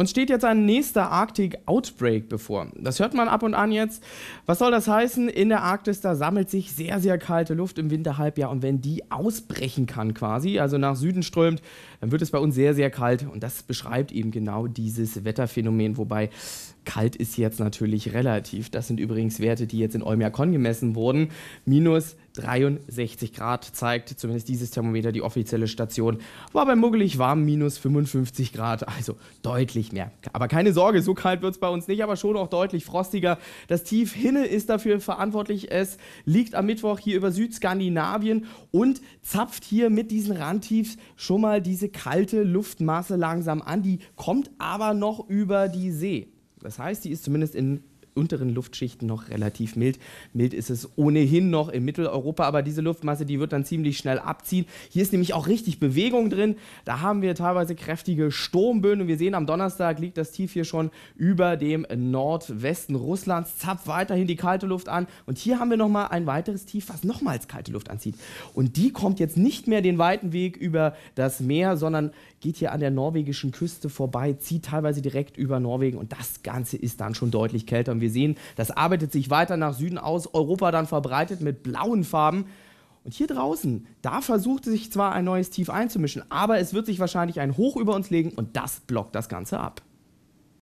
Uns steht jetzt ein nächster Arctic Outbreak bevor. Das hört man ab und an jetzt. Was soll das heißen? In der Arktis, da sammelt sich sehr, sehr kalte Luft im Winterhalbjahr und wenn die ausbrechen kann quasi, also nach Süden strömt, dann wird es bei uns sehr, sehr kalt und das beschreibt eben genau dieses Wetterphänomen, wobei Kalt ist jetzt natürlich relativ. Das sind übrigens Werte, die jetzt in Olmiakon gemessen wurden. Minus 63 Grad zeigt zumindest dieses Thermometer die offizielle Station. War bei muggelig warm, minus 55 Grad, also deutlich mehr. Aber keine Sorge, so kalt wird es bei uns nicht, aber schon auch deutlich frostiger. Das Tief Hinne ist dafür verantwortlich. Es liegt am Mittwoch hier über Südskandinavien und zapft hier mit diesen Randtiefs schon mal diese kalte Luftmasse langsam an. Die kommt aber noch über die See. Das heißt, sie ist zumindest in unteren Luftschichten noch relativ mild. Mild ist es ohnehin noch in Mitteleuropa, aber diese Luftmasse, die wird dann ziemlich schnell abziehen. Hier ist nämlich auch richtig Bewegung drin. Da haben wir teilweise kräftige Sturmböen und wir sehen, am Donnerstag liegt das Tief hier schon über dem Nordwesten Russlands, zapft weiterhin die kalte Luft an und hier haben wir nochmal ein weiteres Tief, was nochmals kalte Luft anzieht. Und die kommt jetzt nicht mehr den weiten Weg über das Meer, sondern geht hier an der norwegischen Küste vorbei, zieht teilweise direkt über Norwegen und das Ganze ist dann schon deutlich kälter. Und wir sehen, das arbeitet sich weiter nach Süden aus, Europa dann verbreitet mit blauen Farben. Und hier draußen, da versucht sich zwar ein neues Tief einzumischen, aber es wird sich wahrscheinlich ein Hoch über uns legen und das blockt das Ganze ab.